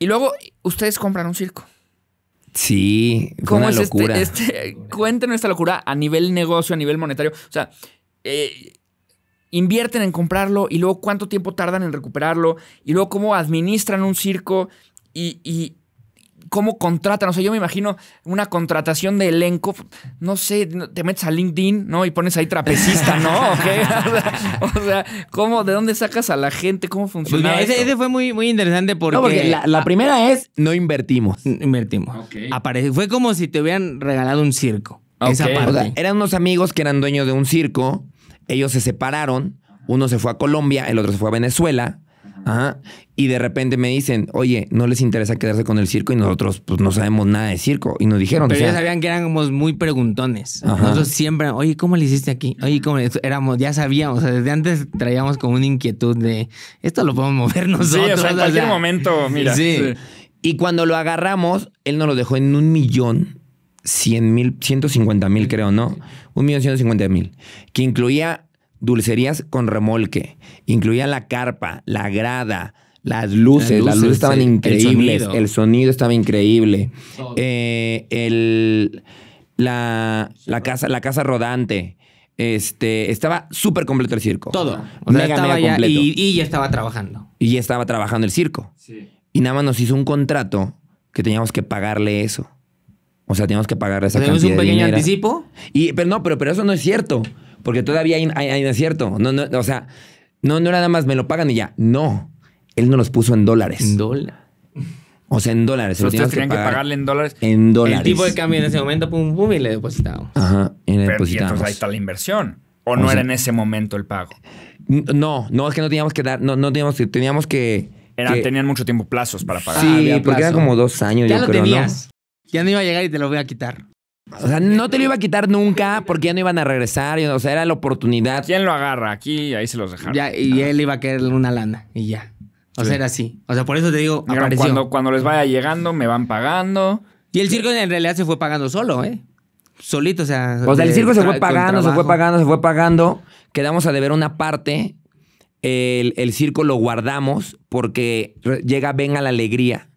Y luego ustedes compran un circo. Sí, ¿Cómo una es este, locura. Este, cuéntenos esta locura a nivel negocio, a nivel monetario. O sea, eh, invierten en comprarlo y luego cuánto tiempo tardan en recuperarlo y luego cómo administran un circo y, cómo contratan. O sea, yo me imagino una contratación de elenco. No sé, te metes a LinkedIn, ¿no? Y pones ahí trapecista, ¿no? ¿O, sea, ¿cómo, ¿de dónde sacas a la gente? ¿Cómo pues funciona? ese, fue muy, muy interesante porque. No, porque la, primera es no invertimos. Invertimos. fue como si te hubieran regalado un circo. Esa parte. eran unos amigos que eran dueños de un circo. Ellos se separaron. Uno se fue a Colombia, el otro se fue a Venezuela y de repente me dicen, oye, no les interesa quedarse con el circo y nosotros pues no sabemos nada de circo. Y nos dijeron. Pero ya sabían que éramos muy preguntones. Nosotros siempre, oye, ¿cómo le hiciste aquí? Oye, ¿cómo le... éramos? Ya sabíamos, desde antes traíamos como una inquietud de, esto lo podemos mover nosotros. Sí, o sea, en cualquier momento, mira. Y cuando lo agarramos, él nos lo dejó en un millón. cien mil, cincuenta mil creo, ¿no? Un millón ciento cincuenta mil. Que incluía dulcerías con remolque. Incluía la carpa, la grada, las luces. Las luces, estaban increíbles. El sonido. estaba increíble. Eh, el, la, la, casa, la casa rodante. Este, estaba súper completo el circo. Todo. y, ya estaba trabajando. Y ya estaba trabajando el circo. Y nada más nos hizo un contrato que teníamos que pagarle eso. O sea, teníamos que pagarle esa ¿Tenemos un pequeño anticipo? Y, pero no, pero, pero eso no es cierto. Porque todavía hay, hay, acierto. No, no, o sea, no, no era nada más me lo pagan y ya. No. Él no los puso en dólares. En dólares. O sea, en dólares. Ustedes tenían que, pagarle en dólares. En dólares. El tipo de cambio en ese momento, pum, pum, y le depositamos. Ajá, y depositamos. Pero, entonces ahí está la inversión. ¿O, no era en ese momento el pago? No, no, es que no teníamos que dar, no, no teníamos que, teníamos que... tenían mucho tiempo plazos para pagar. Sí, ah, porque eran como dos años, ya lo tenías. ¿no? Ya no iba a llegar y te lo voy a quitar. O sea, no te lo iba a quitar nunca porque ya no iban a regresar. O sea, era la oportunidad. ¿Quién lo agarra? Aquí ahí se los dejaron. y él iba a querer una lana y ya. O sea, era así. O sea, por eso te digo, Cuando, les vaya llegando, me van pagando. Y el circo en realidad se fue pagando solo, ¿eh? Solito, o sea. O sea, el circo se fue pagando, se fue pagando, se fue pagando. Quedamos a deber una parte. El, el circo lo guardamos porque llega Venga la Alegría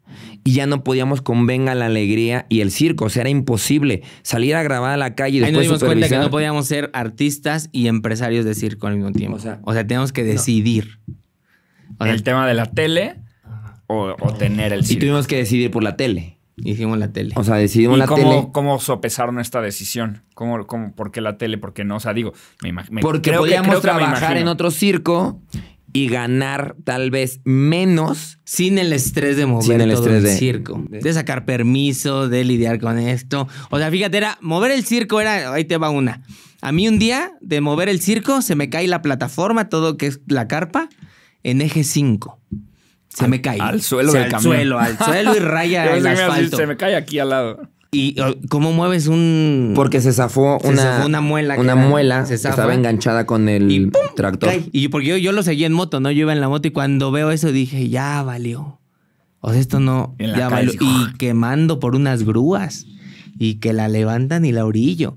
y ya no podíamos convenga la alegría y el circo. O sea, era imposible salir a grabar a la calle y después nos dimos cuenta que no podíamos ser artistas y empresarios de circo al mismo tiempo. O sea, o teníamos que decidir. el tema de la tele o, tener el circo. Y tuvimos que decidir por la tele. Hicimos la tele. O sea, decidimos la tele. ¿Cómo sopesaron esta decisión? ¿Cómo, cómo, por qué la tele? ¿Por qué no? O sea, digo, me imagino. Porque podíamos trabajar en otro circo y ganar tal vez menos. Sin el estrés de mover el circo. De sacar permiso, de lidiar con esto. O sea, fíjate, era mover el circo, era, ahí te va una. A mí un día de mover el circo se me cae la plataforma, todo que es la carpa, en eje 5. Se me cae. Al suelo al Suelo, al suelo y raya el asfalto. Se me cae aquí al lado. ¿Y uh, cómo mueves un...? Porque se zafó una... una muela. Una muela se que estaba enganchada con el tractor. Y porque yo, lo seguí en moto, ¿no? Yo iba en la moto y cuando veo eso dije, ya valió. O sea, esto no... Ya valió. Y ah". quemando por unas grúas. Y que la levantan y la orillo.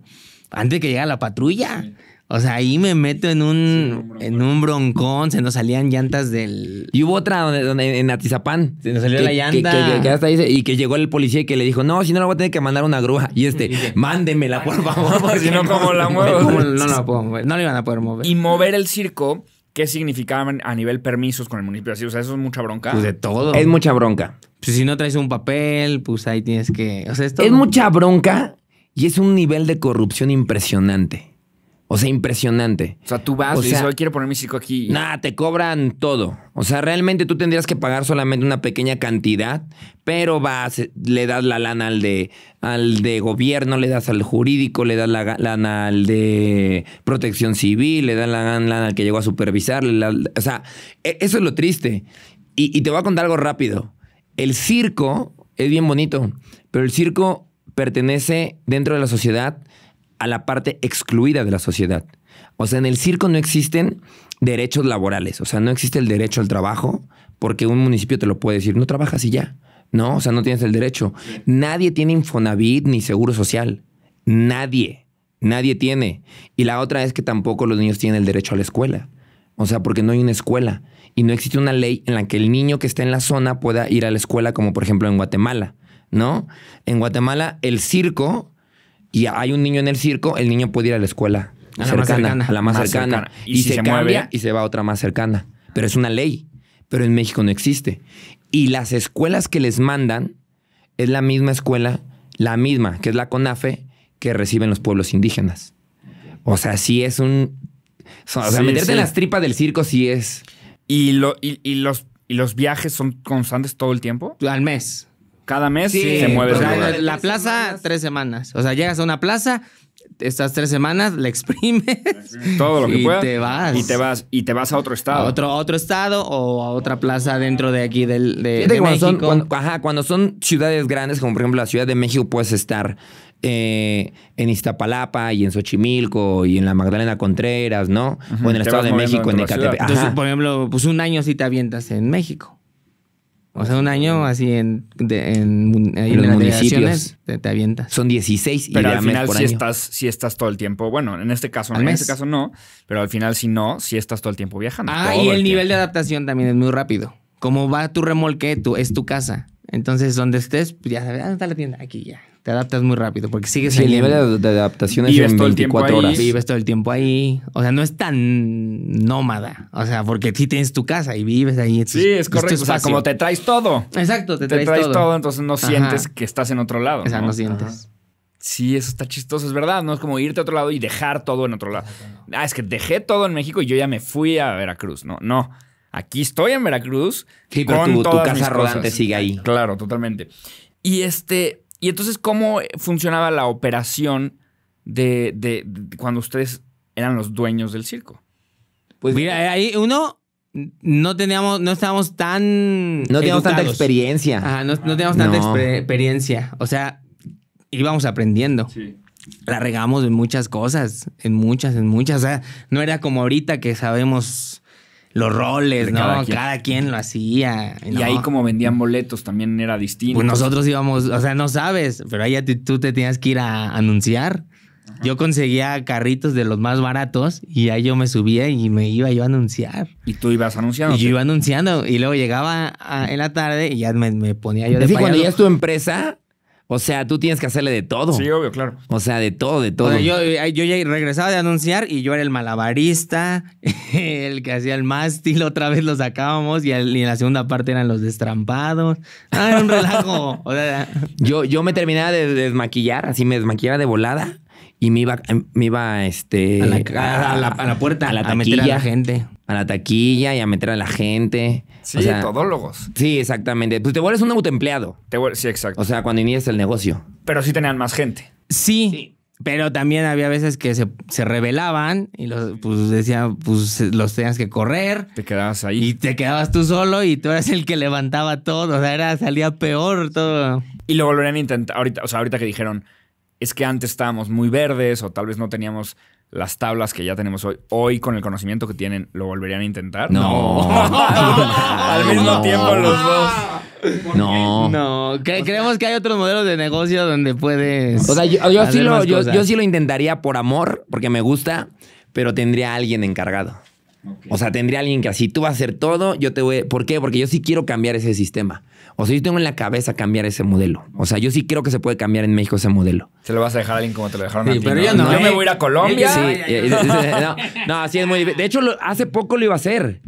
Antes que llega la patrulla. O sea, ahí me meto en un, en un broncón, se nos salían llantas del... Y hubo otra donde, en Atizapán. Se nos salió la llanta. y que llegó el policía y que le dijo, no, si no la voy a tener que mandar una grúa. Y este, mándemela, por favor. si no, ¿cómo la muevo? no la puedo mover, no la iban a poder mover. Y mover el circo... ¿Qué significaban a nivel permisos con el municipio? o sea, eso es mucha bronca. Pues de todo. Es mucha bronca. Pues si no traes un papel, pues ahí tienes que. O sea, es, es mucha bronca y es un nivel de corrupción impresionante. O sea, impresionante. O sea, tú vas y dices, hoy quiero poner mi circo aquí. Nada, te cobran todo. O sea, realmente tú tendrías que pagar solamente una pequeña cantidad, pero vas, le das la lana al de, al de gobierno, le das al jurídico, le das la lana al de protección civil, le das la lana al que llegó a supervisar. o sea, e-, eso es lo triste. y te voy a contar algo rápido. El circo es bien bonito, pero el circo pertenece dentro de la sociedad a la parte excluida de la sociedad. O sea, en el circo no existen derechos laborales, o sea, no existe el derecho al trabajo, porque un municipio te lo puede decir, no trabajas y ya. No, o sea, no tienes el derecho. Nadie tiene Infonavit ni Seguro Social. Nadie. Nadie tiene. Y la otra es que tampoco los niños tienen el derecho a la escuela. O sea, porque no hay una escuela. Y no existe una ley en la que el niño que está en la zona pueda ir a la escuela, como por ejemplo en Guatemala. ¿No? En Guatemala el circo y hay un niño en el circo, el niño puede ir a la escuela cercana, la más cercana, a la más, cercana. Y, se, mueve? y se va a otra más cercana. Pero es una ley. Pero en México no existe. Y las escuelas que les mandan es la misma escuela, la misma, que es la CONAFE, que reciben los pueblos indígenas. O sea, sí es un. O sea, meterte en las tripas del circo sí es. Y, y los, y los viajes son constantes todo el tiempo? Al mes. Cada mes se mueve. La, la plaza, tres semanas. O sea, llegas a una plaza, estas tres semanas, le exprimes. Todo lo que y Te vas. Y te vas. Y te vas a otro estado. A otro, otro estado o a otra plaza dentro de aquí del, de, cuando México. Son, ajá, cuando son ciudades grandes, como por ejemplo la Ciudad de México, puedes estar eh, en Iztapalapa y en Xochimilco y en la Magdalena Contreras, ¿no? O en el Estado de México, en Ecatepec. Entonces, por ejemplo, pues un año sí te avientas en México. O sea, un año así en, de, en, te, avientas. Son 16 y pero al final si estás si estás todo el tiempo, bueno, en este caso no, en este caso no, pero al final si no, si estás todo el tiempo viajando. Ah, y el, nivel de adaptación también es muy rápido. Como va tu remolque, tú, es tu casa. Entonces, donde estés, pues ya sabes, ¿dónde ah, está la tienda? Aquí ya te adaptas muy rápido porque sigues sí, el nivel de adaptación es en 24 horas. Vives todo el tiempo ahí. O sea, no es tan nómada. O sea, porque sí tienes tu casa y vives ahí. sí, es correcto. o sea, como te traes todo. Exacto, te traes, todo. te traes todo. Entonces no sientes que estás en otro lado. O sea, no, sientes. Sí, eso está chistoso, es verdad. No es como irte a otro lado y dejar todo en otro lado. Ah, es que dejé todo en México y yo ya me fui a Veracruz. No, no. Aquí estoy en Veracruz. y pero tu, tu casa rodante sigue ahí. Claro, totalmente. Y este, y entonces, ¿cómo funcionaba la operación de, de, cuando ustedes eran los dueños del circo? Pues mira, eh, ahí uno no teníamos, no estábamos tan. No teníamos tanta experiencia. Ajá, no, teníamos tanta experiencia. O sea, íbamos aprendiendo. Sí. La regamos en muchas cosas, en muchas, en muchas. O sea, no era como ahorita que sabemos los roles, ¿no? Cada quien. lo hacía. Y ahí como vendían boletos también era distinto. Pues nosotros íbamos, o sea, no sabes, pero ahí tú te tenías que ir a anunciar. Yo conseguía carritos de los más baratos y ahí yo me subía y me iba yo a anunciar. Y tú ibas anunciando. Y yo iba anunciando y luego llegaba en la tarde y ya me, ponía yo de... Es cuando ya es tu empresa, o sea, tú tienes que hacerle de todo. Sí, obvio, claro. O sea, de todo, de todo. O eh, yo, ya regresaba de anunciar y yo era el malabarista, el que hacía el mástil, otra vez lo sacábamos y, en la segunda parte eran los destrampados. Ah, era un relajo. O sea, yo, yo me terminaba de desmaquillar, así me desmaquillaba de volada y me iba, me iba este, a, la, puerta, a la taquilla, meter a la gente. A la taquilla y a meter a la gente. Sí, o todólogos. Sí, exactamente. Pues te vuelves un autoempleado. Te sí, exacto. O sea, cuando inicias el negocio. Pero sí tenían más gente. Sí. Pero también había veces que se, se rebelaban y los, pues decía, pues los tenías que correr. Te quedabas ahí. Y te quedabas tú solo y tú eras el que levantaba todo. O sea, era, salía peor todo. Y lo volverían a intentar. Ahorita, o sea, ahorita que dijeron, es que antes estábamos muy verdes o tal vez no teníamos las tablas que ya tenemos hoy, hoy con el conocimiento que tienen, ¿lo volverían a intentar? No. Al mismo tiempo los dos. No. creemos que hay otros modelos de negocio donde puedes. O sea, yo, sí lo, yo sí lo intentaría por amor, porque me gusta, pero tendría a alguien encargado. O sea, tendría alguien que así tú vas a hacer todo, yo te voy. ¿Por qué? Porque yo sí quiero cambiar ese sistema. O sea, yo tengo en la cabeza cambiar ese modelo. O sea, yo sí creo que se puede cambiar en México ese modelo. Se lo vas a dejar a alguien como te lo dejaron a ti, Pero Yo, no, ¿eh? me voy a ir a Colombia. Sí, eh, eh, no, así es muy De hecho, hace poco lo iba a hacer.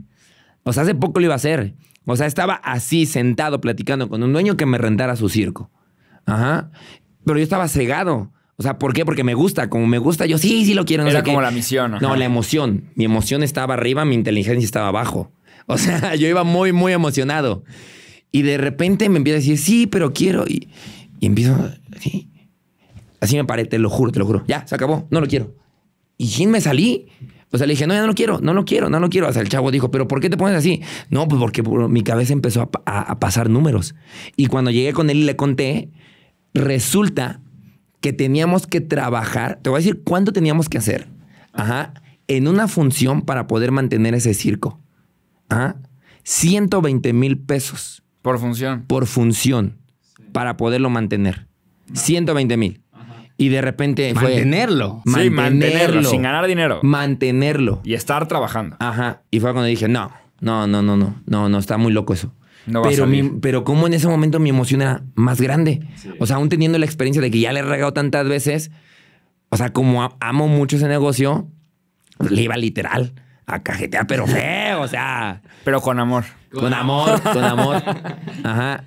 O sea, hace poco lo iba a hacer. O sea, estaba así sentado platicando con un dueño que me rentara su circo. Ajá. Pero yo estaba cegado. O sea, ¿por qué? Porque me gusta. Como me gusta, yo sí, sí lo quiero. No Era como la misión. No, la emoción. Mi emoción estaba arriba, mi inteligencia estaba abajo. O sea, yo iba muy, muy emocionado. Y de repente me empieza a decir, sí, pero quiero. Y, y empiezo, así Así me paré, te lo juro, te lo juro. Ya, se acabó, no lo quiero. Y sin me salí. O sea, le dije, no, ya no lo quiero, no lo quiero, no lo quiero. O sea, el chavo dijo, pero ¿por qué te pones así? No, pues porque mi cabeza empezó a pasar números. Y cuando llegué con él y le conté, resulta que teníamos que trabajar, te voy a decir cuánto teníamos que hacer, ajá, en una función para poder mantener ese circo. Ajá. 120 mil pesos. Por función. Por función, para poderlo mantener. 120 mil. Y de repente mantenerlo. sí, mantenerlo. mantenerlo. Sin ganar dinero. Mantenerlo. Y estar trabajando. Ajá. Y fue cuando dije, no, no, no, no, no, no, no, está muy loco eso pero, pero como en ese momento mi emoción era más grande. O sea, aún teniendo la experiencia de que ya le he regado tantas veces, o sea, como amo mucho ese negocio, le iba literal a cajetear, pero feo, o sea. Pero con amor. Con amor, con amor. Ajá.